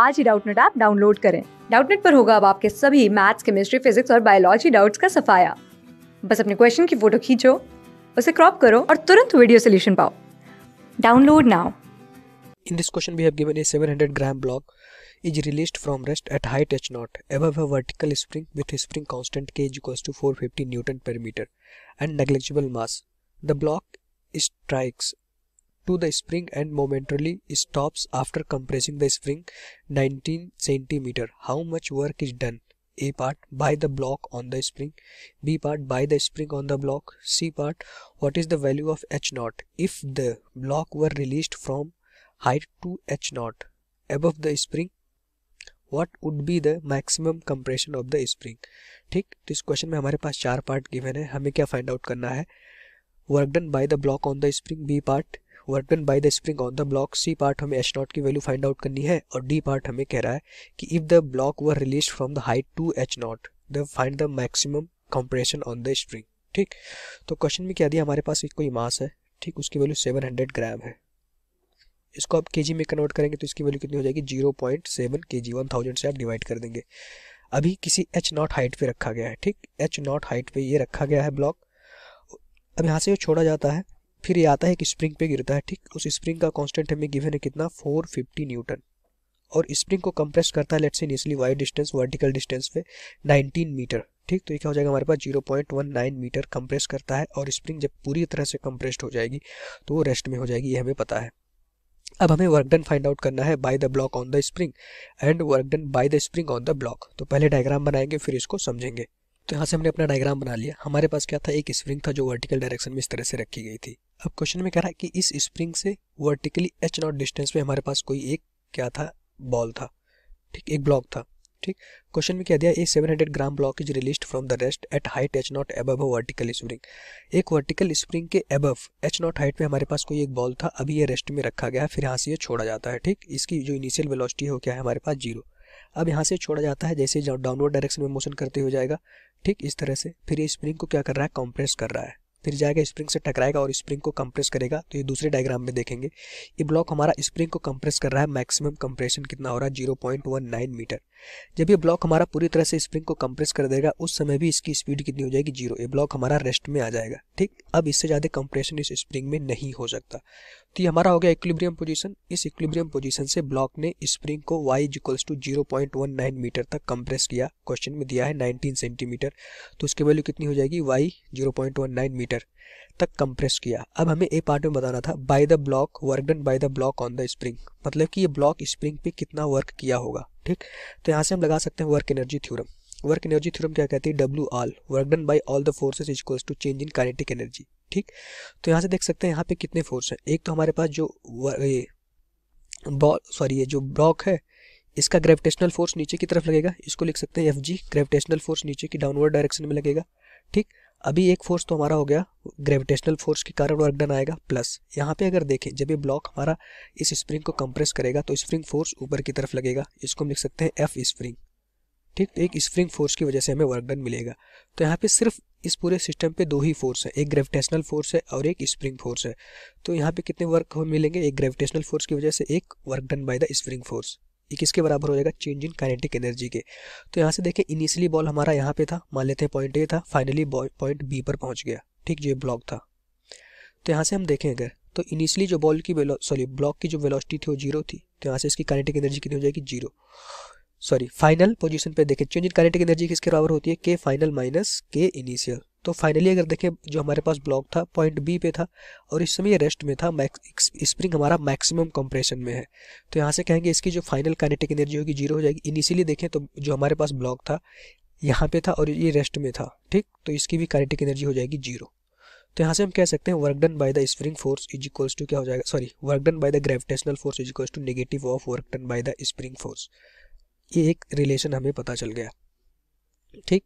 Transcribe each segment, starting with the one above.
आज ही Doubtnut app download करें डाउटनेट पर होगा अब आपके सभी मैथ्स केमिस्ट्री फिजिक्स और बायोलॉजी डाउट्स का सफाया बस अपने क्वेश्चन की फोटो खींचो उसे क्रॉप करो और तुरंत वीडियो सोल्यूशन पाओ download now In this question, we have given a 700 gram block is released from rest at height h naught above a vertical spring with spring constant k is equals to 450 newton per meter and negligible mass. The block strikes to the spring and momentarily stops after compressing the spring 19 cm How much work is done? A part by the block on the spring, B part by the spring on the block, C part what is the value of H not if the block were released from height to H not above the spring what would be the maximum compression of the spring ठीक तो इस question में हमारे पास चार part given है हमें क्या find out करना है work done by the block on the spring B part work done by the spring on the block C part हमें एच नॉट की वैल्यू फाइंड आउट करनी है और डी पार्ट हमें कह रहा है कि if the block were release from the height to H naught the find the maximum compression on the spring ठीक तो क्वेश्चन में क्या दिया हमारे पास एक कोई मास है ठीक उसकी वैल्यू सेवन हंड्रेड ग्राम है इसको आप के में कन्वर्ट करेंगे तो इसकी वैल्यू कितनी हो जाएगी जीरो पॉइंट सेवन के जी वन थाउजेंड से आप डिवाइड कर देंगे अभी किसी एच नॉट हाइट पे रखा गया है ठीक एच नॉट हाइट पे ये रखा गया है ब्लॉक अब यहाँ से जो छोड़ा जाता है फिर ये आता है एक स्प्रिंग पे गिरता है ठीक उस स्प्रिंग का कांस्टेंट हमें गिवन है कितना 450 न्यूटन और स्प्रिंग को कंप्रेस करता है लेट से निचली वाइड डिस्टेंस वर्टिकल डिस्टेंस पे 19 मीटर ठीक तो ये क्या हो जाएगा हमारे पास 0.19 मीटर कंप्रेस करता है और स्प्रिंग जब पूरी तरह से कंप्रेस्ड हो जाएगी तो वो रेस्ट में हो जाएगी ये हमें पता है अब हमें वर्क डन फाइंड आउट करना है by the block on the spring and work done by the spring on the block तो पहले डायग्राम बनाएंगे फिर इसको समझेंगे तो यहाँ से हमने अपना डायग्राम बना लिया हमारे पास क्या था एक स्प्रिंग था जो वर्टिकल डायरेक्शन में इस तरह से रखी गई थी अब क्वेश्चन में कह रहा है कि इस स्प्रिंग से वर्टिकली एच नॉट डिस्टेंस पे हमारे पास कोई एक क्या था बॉल था ठीक एक ब्लॉक था ठीक क्वेश्चन में क्या दिया a 700 gram block is release from the rest at height H naught above vertical spring एक वर्टिकल स्प्रिंग के एबव एच नॉट हाइट पे हमारे पास कोई एक बॉल था अभी ये रेस्ट में रखा गया है फिर यहाँ से ये छोड़ा जाता है ठीक इसकी जो इनिशियल वेलोसिटी है वो क्या है हमारे पास जीरो अब यहाँ से छोड़ा जाता है जैसे डाउनवर्ड डायरेक्शन में मोशन करते हुए जाएगा ठीक इस तरह से फिर ये स्प्रिंग को क्या कर रहा है कॉम्प्रेस कर रहा है फिर जाएगा स्प्रिंग से टकराएगा और स्प्रिंग को कंप्रेस करेगा तो ये दूसरे डायग्राम में देखेंगे ये ब्लॉक हमारा स्प्रिंग को कंप्रेस कर रहा है मैक्सिमम कंप्रेशन कितना हो रहा है zero point one nine metre जब ये ब्लॉक हमारा पूरी तरह से स्प्रिंग को कंप्रेस कर देगा उस समय भी इसकी स्पीड कितनी हो जाएगी जीरो ये ब्लॉक हमारा रेस्ट में आ जाएगा ठीक अब इससे ज़्यादा कंप्रेशन इस स्प्रिंग में नहीं हो सकता तो ये हमारा हो गया इक्विलिब्रियम पोजीशन इस इक्विलिब्रियम पोजीशन से ब्लॉक ने स्प्रिंग को y equals to zero point one nine metre तक कंप्रेस किया क्वेश्चन में दिया है नाइनटीन सेंटीमीटर तो उसकी वैल्यू कितनी हो जाएगी y zero point one nine metre तक कंप्रेस किया अब हमें ए पार्ट में बताना था by the block work done by the block on the spring मतलब कि ये ब्लॉक स्प्रिंग पे कितना वर्क किया होगा ठीक तो यहाँ से हम लगा सकते हैं work energy theorem work energy theorem क्या कहती है W all work done by all the forces is equals to change in kinetic energy ठीक तो यहाँ से देख सकते हैं यहाँ पे कितने फोर्स हैं एक तो हमारे पास जो ये बॉल सॉरी ये जो ब्लॉक है इसका ग्रेविटेशनल फोर्स नीचे की तरफ लगेगा इसको लिख सकते हैं एफ जी ग्रेविटेशनल फोर्स नीचे की डाउनवर्ड डायरेक्शन में लगेगा ठीक अभी एक फोर्स तो हमारा हो गया ग्रेविटेशनल फोर्स के कारण वर्क डन आएगा प्लस यहाँ पे अगर देखें जब ये ब्लॉक हमारा इस स्प्रिंग को कंप्रेस करेगा तो स्प्रिंग फोर्स ऊपर की तरफ लगेगा इसको हम लिख सकते हैं एफ स्प्रिंग ठीक तो एक स्प्रिंग फोर्स की वजह से हमें वर्क डन मिलेगा तो यहाँ पे सिर्फ इस पूरे सिस्टम पे दो ही फोर्स है एक ग्रेविटेशनल फोर्स है और एक स्प्रिंग फोर्स है तो यहाँ पे कितने वर्क मिलेंगे एक ग्रेविटेशनल फोर्स की वजह से एक work done by the spring force ये किसके बराबर हो जाएगा चेंज इन काइनेटिक एनर्जी के तो यहाँ से देखें इनिशियली बॉल हमारा यहाँ पे था मान लेते हैं पॉइंट ए था फाइनली पॉइंट बी पर पहुँच गया ठीक जो ब्लॉक था तो यहाँ से हम देखें अगर तो इनिशियली जो बॉल की सॉरी ब्लॉक की जो वेलोसिटी थी वो जीरो थी तो यहाँ से इसकी काइनेटिक एनर्जी कितनी हो जाएगी जीरो सॉरी फाइनल पोजीशन पे देखें चेंज इन काइनेटिक एनर्जी किसके बराबर होती है K final minus K initial तो फाइनली अगर देखें जो हमारे पास ब्लॉक था पॉइंट बी पे था और इस समय रेस्ट में था स्प्रिंग हमारा मैक्सिमम कंप्रेशन में है तो यहाँ से कहेंगे इसकी जो फाइनल काइनेटिक एनर्जी होगी जीरो हो जाएगी इनिशियली देखें तो जो हमारे पास ब्लॉक था यहाँ पे था और ये रेस्ट में था ठीक तो इसकी भी काइनेटिक एनर्जी हो जाएगी जीरो तो यहाँ से हम कह सकते हैं work done by the spring force is equals to क्या हो जाएगा sorry work done by the gravitational force is equals to negative of work done by the spring force ये एक रिलेशन हमें पता चल गया ठीक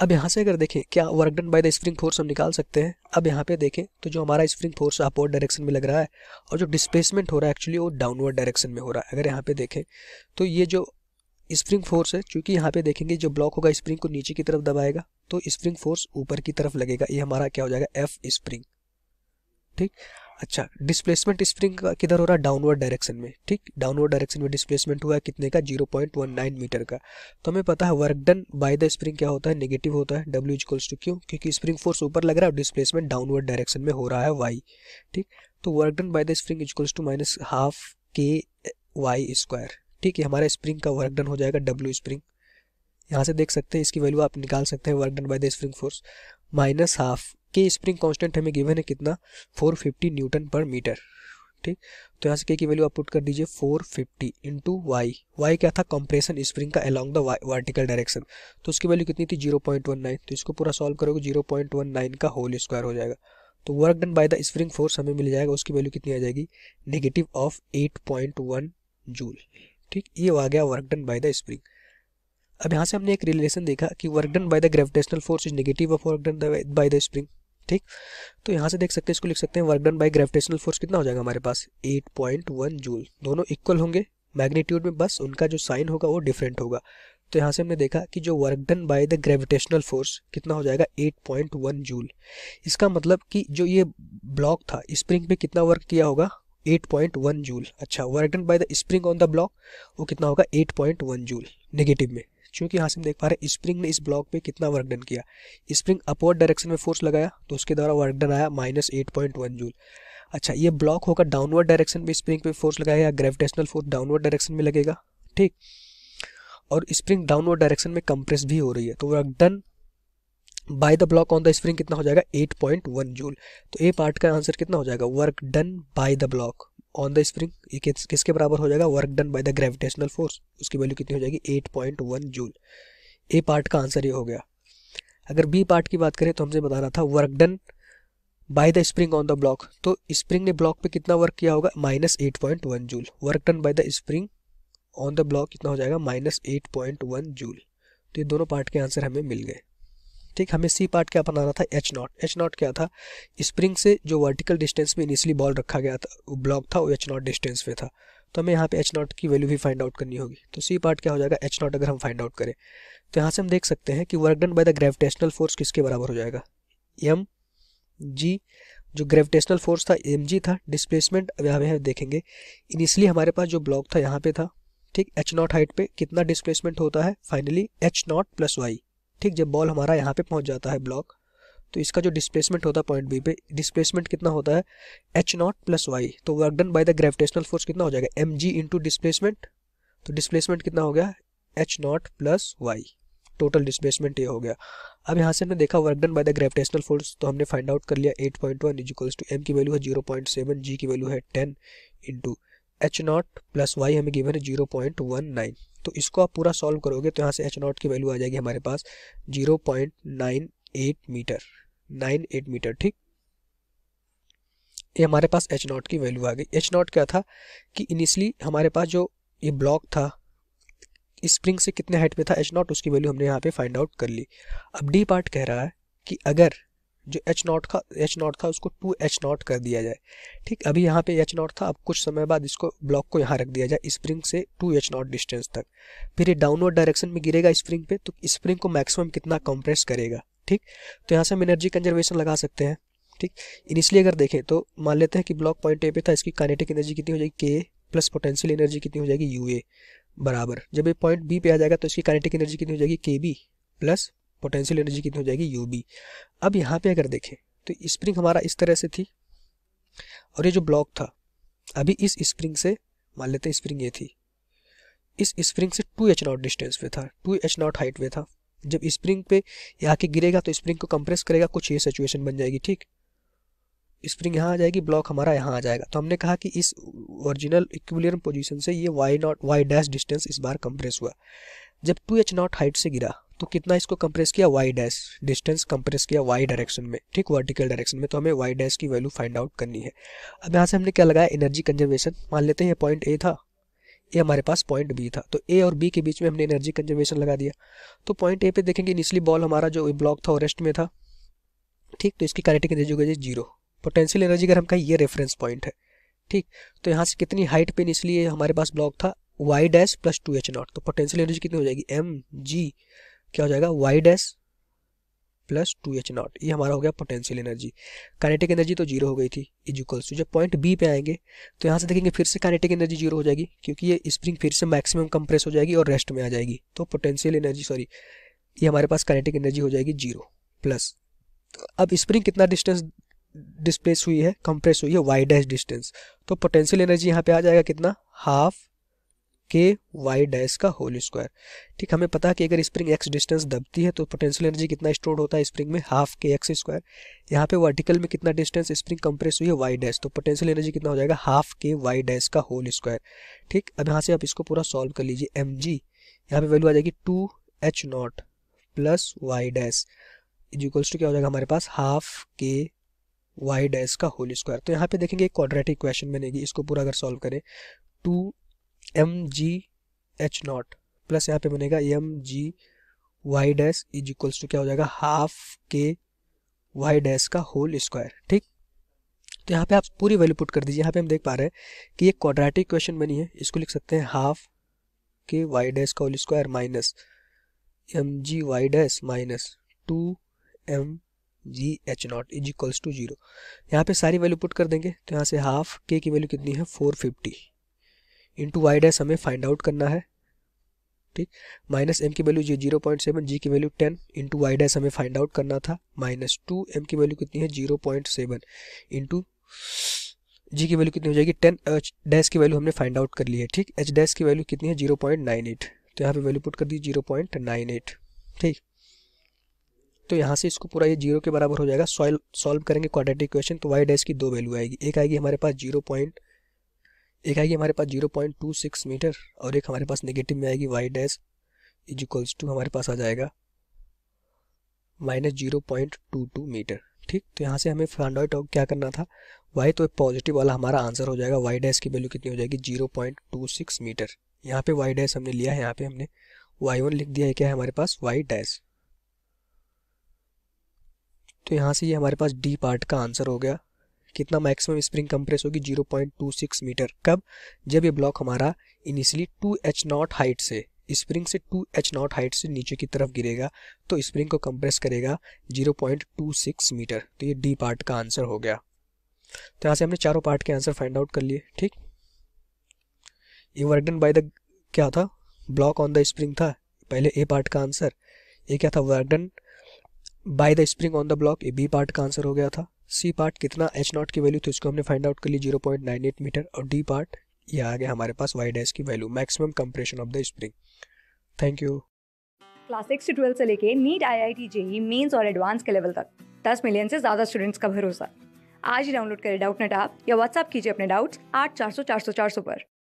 अब यहाँ से अगर देखें क्या work done by the spring force हम निकाल सकते हैं अब यहाँ पे देखें तो जो हमारा स्प्रिंग फोर्स अपवर्ड डायरेक्शन में लग रहा है और जो डिस्प्लेसमेंट हो रहा है एक्चुअली वो डाउनवर्ड डायरेक्शन में हो रहा है अगर यहाँ पे देखें तो ये जो स्प्रिंग फोर्स है क्योंकि यहाँ पे देखेंगे जो ब्लॉक होगा स्प्रिंग को नीचे की तरफ दबाएगा तो स्प्रिंग फोर्स ऊपर की तरफ लगेगा ये हमारा क्या हो जाएगा एफ स्प्रिंग ठीक अच्छा डिस्प्लेसमेंट स्प्रिंग का किधर हो रहा है डाउनवर्ड डायरेक्शन में ठीक डाउनवर्ड डायरेक्शन में डिस्प्लेसमेंट हुआ है कितने का zero point one nine metre का तो हमें पता है work done by the spring क्या होता है नेगेटिव होता है W इक्वल्स टू क्यू क्योंकि स्प्रिंग फोर्स ऊपर लग रहा है और डिस्प्लेसमेंट डाउनवर्ड डायरेक्शन में हो रहा है वाई ठीक तो work done by the spring equals to minus half K Y square ठीक है हमारा स्प्रिंग का वर्क डन हो जाएगा डब्ल्यू स्प्रिंग यहाँ से देख सकते हैं इसकी वैल्यू आप निकाल सकते हैं work done by the spring force minus half K spring constant हमें गिवन है कितना 450 न्यूटन पर मीटर ठीक तो यहाँ से के की वैल्यू आप पुट कर दीजिए 450 फिफ्टी इंटू वाई वाई क्या था कंप्रेशन स्प्रिंग का अलॉन्ग द वर्टिकल डायरेक्शन तो उसकी वैल्यू कितनी थी 0.19 तो इसको पूरा सॉल्व करोगे 0.19 का होल स्क्वायर हो जाएगा तो work done by the spring force हमें मिल जाएगा उसकी वैल्यू कितनी आ जाएगी नेगेटिव ऑफ एट जूल ठीक ये आ गया work done by the spring अब यहाँ से हमने एक रिलेशन देखा कि work done by the gravitational force is negative of work done by the spring ठीक तो यहाँ से देख सकते हैं इसको लिख सकते हैं work done by gravitational force कितना हो जाएगा हमारे पास 8.1 जूल दोनों इक्वल होंगे मैग्नीट्यूड में बस उनका जो साइन होगा वो डिफरेंट होगा तो यहाँ से हमने देखा कि जो work done by the gravitational force कितना हो जाएगा 8.1 जूल इसका मतलब कि जो ये ब्लॉक था स्प्रिंग पे कितना वर्क किया होगा 8.1 जूल अच्छा work done by the spring on the block वो कितना होगा 8.1 जूल नेगेटिव में क्योंकि यहाँ से हम देख पा रहे हैं स्प्रिंग ने इस ब्लॉक पे कितना वर्क डन किया स्प्रिंग अपवर्ड डायरेक्शन में फोर्स लगाया तो उसके द्वारा वर्क डन आया minus eight point one joule अच्छा ये ब्लॉक होगा डाउनवर्ड डायरेक्शन में स्प्रिंग पे फोर्स लगाया या ग्रेविटेशनल फोर्स डाउनवर्ड डायरेक्शन में लगेगा ठीक और स्प्रिंग डाउनवर्ड डायरेक्शन में कंप्रेस भी हो रही है तो work done by the block on the spring कितना हो जाएगा 8.1 जूल तो ए पार्ट का आंसर कितना हो जाएगा work done by the block on the spring ये किसके बराबर हो जाएगा work done by the gravitational force उसकी वैल्यू कितनी हो जाएगी eight point one joule A part का आंसर ये हो गया अगर बी पार्ट की बात करें तो हमसे बताना था work done by the spring on the block तो स्प्रिंग ने ब्लॉक पे कितना वर्क किया होगा minus eight point one joule work done by the spring on the block कितना हो जाएगा minus eight point one joule तो ये दोनों पार्ट के आंसर हमें मिल गए ठीक हमें सी पार्ट क्या बनाना था एच नॉट एच नॉट क्या था स्प्रिंग से जो वर्टिकल डिस्टेंस में इनिशियली बॉल रखा गया था ब्लॉक था वो एच नॉट डिस्टेंस पे था तो हमें यहाँ पे एच नॉट की वैल्यू भी फाइंड आउट करनी होगी तो सी पार्ट क्या हो जाएगा एच नॉट अगर हम फाइंड आउट करें तो यहाँ से हम देख सकते हैं कि work done by the gravitational force किसके बराबर हो जाएगा एम जी जो ग्रेविटेशनल फोर्स था एम जी था डिस्प्लेसमेंट अब पे देखेंगे इनिशियली हमारे पास जो ब्लॉक था यहाँ पे था ठीक एच नॉट हाइट पे कितना डिस्प्लेसमेंट होता है finally H naught plus Y ठीक जब बॉल हमारा यहाँ पे पहुँच जाता है ब्लॉक तो इसका जो डिस्प्लेसमेंट होता है पॉइंट बी पे डिस्प्लेसमेंट कितना होता है एच नॉट प्लस वाई तो work done by the gravitational force कितना हो जाएगा एम जी इंटू डिस्प्लेसमेंट तो डिस्प्लेसमेंट कितना हो गया H naught plus Y total displacement ये हो गया अब यहाँ से हमने देखा work done by the gravitational force तो हमने फाइंड आउट कर लिया eight point one equals to M की वैल्यू है जीरो पॉइंट सेवन जी की वैल्यू है ten into H naught plus Y हमें गिवन है जीरो पॉइंट वन नाइन तो इसको आप पूरा सॉल्व करोगे तो यहाँ से एच नॉट की वैल्यू आ जाएगी हमारे पास zero point nine eight metre nine eight metre ठीक ये हमारे पास एच नॉट की वैल्यू आ गई एच नॉट क्या था कि इनिशली हमारे पास जो ये ब्लॉक था स्प्रिंग से कितने हाइट पे था एच नॉट उसकी वैल्यू हमने यहाँ पे फाइंड आउट कर ली अब डी पार्ट कह रहा है कि अगर जो एच नॉट का एच नॉट था उसको टू एच नॉट कर दिया जाए ठीक अभी यहाँ पे एच नॉट था अब कुछ समय बाद इसको ब्लॉक को यहाँ रख दिया जाए स्प्रिंग से टू एच नॉट डिस्टेंस तक फिर ये डाउनवर्ड डायरेक्शन में गिरेगा स्प्रिंग पे तो स्प्रिंग को मैक्सिमम कितना कंप्रेस करेगा ठीक तो यहाँ से हम एनर्जी कंजर्वेशन लगा सकते हैं ठीक इनिशियली अगर देखें तो मान लेते हैं कि ब्लॉक पॉइंट ए पे था इसकी कानेटिक एनर्जी कितनी हो जाएगी के प्लस पोटेंशियल एनर्जी कितनी हो जाएगी यू ए बराबर जब ये पॉइंट बी पे आ जाएगा तो इसकी कानेटिक एनर्जी कितनी हो जाएगी के बी प्लस पोटेंशियल एनर्जी कितनी हो जाएगी यू बी अब यहाँ पे अगर देखें तो स्प्रिंग हमारा इस तरह से थी और ये जो ब्लॉक था अभी इस स्प्रिंग से मान लेते हैं स्प्रिंग ये थी इस स्प्रिंग से टू एच नॉट डिस्टेंस पे था टू एच नॉट हाइट पे था जब स्प्रिंग पे यहाँ के गिरेगा तो स्प्रिंग को कंप्रेस करेगा कुछ ये सिचुएशन बन जाएगी ठीक स्प्रिंग यहाँ आ जाएगी ब्लॉक हमारा यहाँ आ जाएगा तो हमने कहा कि इस ओरिजिनल इक्विलियम पोजीशन से ये Y naught Y dash distance इस बार कंप्रेस हुआ जब टू एच नॉट हाइट से गिरा तो कितना इसको कंप्रेस किया वाई डैश डिस्टेंस कंप्रेस किया वाई डायरेक्शन में ठीक वर्टिकल डायरेक्शन में तो हमें वाई डैश की वैल्यू फाइंड आउट करनी है अब यहाँ से हमने क्या लगाया एनर्जी कंजर्वेशन मान लेते हैं पॉइंट ए था ये हमारे पास पॉइंट बी था तो ए और बी के बीच में हमने एनर्जी कंजर्वेशन लगा दिया तो पॉइंट ए पे देखेंगे इनिशियली बॉल हमारा जो ब्लॉक था रेस्ट में था ठीक तो इसकी काइनेटिक एनर्जी हो गई जीरो पोटेंशियल एनर्जी अगर हम कहें ये रेफरेंस पॉइंट है ठीक तो यहाँ से कितनी हाइट पे इसलिए हमारे पास ब्लॉक था Y dash plus two H naught तो पोटेंशियल एनर्जी कितनी हो जाएगी एम जी क्या हो जाएगा Y dash plus two H naught ये हमारा हो गया पोटेंशियल एनर्जी कैनेटिक एनर्जी तो जीरो हो गई थी इज इक्वल्स टू जब पॉइंट बी पे आएंगे तो यहाँ से देखेंगे फिर से कैनेटिक एनर्जी जीरो हो जाएगी क्योंकि ये स्प्रिंग फिर से मैक्सिमम कंप्रेस हो जाएगी और रेस्ट में आ जाएगी तो पोटेंशियल एनर्जी सॉरी ये हमारे पास कैनेटिक एनर्जी हो जाएगी जीरो प्लस तो अब स्प्रिंग कितना डिस्टेंस डिस्प्लेस हुई है कंप्रेस हुई है वाई डैश डिस्टेंस तो पोटेंशियल एनर्जी यहाँ पे आ जाएगा कितना हाफ के वाई डैश का होल स्क्वायर ठीक हमें पता है कि अगर स्प्रिंग एक्स डिस्टेंस दबती है तो पोटेंशियल एनर्जी कितना स्टोर होता है स्प्रिंग में हाफ के एक्स स्क्वायर यहाँ पे वर्टिकल में कितना डिस्टेंस स्प्रिंग कंप्रेस हुई है वाई डैश तो पोटेंशियल एनर्जी कितना हो जाएगा हाफ के वाई डैश का होल स्क्वायर ठीक अब यहाँ से आप इसको पूरा सॉल्व कर लीजिए एम जी यहाँ पे वैल्यू आ जाएगी two H naught plus Y dash is equals to क्या हो जाएगा हमारे पास हाफ के वाई डैश का होल स्क्वायर तो यहाँ पे देखेंगे एक क्वाड्रेटिक इक्वेशन बनेगी इसको पूरा अगर सॉल्व करें two M G H naught plus यहाँ पे बनेगा M G Y dash is equals to क्या हो जाएगा हाफ के वाई डैश का होल स्क्वायर ठीक तो यहाँ पे आप पूरी वैल्यू पुट कर दीजिए यहाँ पे हम देख पा रहे हैं कि ये क्वाड्रेटिक क्वेश्चन बनी है इसको लिख सकते हैं हाफ के वाई डैश का whole square minus M G Y dash minus two M G H naught is equals to zero यहाँ पे सारी वैल्यू पुट कर देंगे तो यहाँ से हाफ के की वैल्यू कितनी है four fifty into Y dash हमें फाइंड आउट करना है ठीक माइनस एम की value G zero point seven G की value ten into Y dash हमें फाइंड आउट करना था माइनस टू एम की वैल्यू कितनी है zero point seven into G की वैल्यू कितनी हो जाएगी टेन एच डैश की वैल्यू हमने फाइंड आउट कर ली है ठीक एच डैश की वैल्यू कितनी है जीरो पॉइंट नाइन एट तो यहाँ पे वैल्यू पुट कर दी जीरो पॉइंट नाइन एट ठीक तो यहाँ से इसको पूरा ये जीरो के बराबर हो जाएगा सॉल्व सॉल्व करेंगे क्वाड्रेटिक इक्वेशन तो वाई डैश की दो वैल्यू आएगी एक आएगी हमारे पास जीरो पॉइंट एक आएगी हमारे पास zero point two six metre और एक हमारे पास नेगेटिव में आएगी Y dash is equals to हमारे पास आ जाएगा minus zero point two two metre ठीक तो यहाँ से हमें फाइंड आउट क्या करना था वाई तो पॉजिटिव वाला हमारा आंसर हो जाएगा वाई डैश की वैल्यू कितनी हो जाएगी zero point two six metre यहाँ पे वाई डैश हमने लिया है यहाँ पे हमने वाई वन लिख दिया है क्या है हमारे पास वाई डैश तो यहाँ से ये यह हमारे पास डी पार्ट का आंसर हो गया कितना मैक्सिमम स्प्रिंग कंप्रेस होगी 0.26 मीटर कब जब ये ब्लॉक हमारा initially two H naught height से स्प्रिंग से टू एच नॉट हाइट से नीचे की तरफ गिरेगा तो स्प्रिंग को कंप्रेस करेगा 0.26 मीटर तो ये डी पार्ट का आंसर हो गया तो यहाँ से हमने चारों पार्ट के आंसर फाइंड आउट कर लिए ठीक ये वर्कडन बाय द क्या था ब्लॉक ऑन द स्प्रिंग था पहले ए पार्ट का आंसर ये क्या था work done by the spring on the block ये बी पार्ट का आंसर हो गया था सी पार्ट कितना एच नॉट की वैल्यू थी उसको हमने फाइंड आउट कर ली zero point nine eight metre और डी पार्ट ये आ गया हमारे पास वाई डैश की value maximum compression of the spring thank you class six से ट्वेल्थ से लेके NEET I I T JEE mains और एडवांस के लेवल तक दस मिलियन से ज़्यादा स्टूडेंट्स का भरोसा आज ही डाउनलोड करें डाउट नेट ऐप या व्हाट्सअप कीजिए अपने डाउट्स आठ चार सौ चार सौ चार सौ पर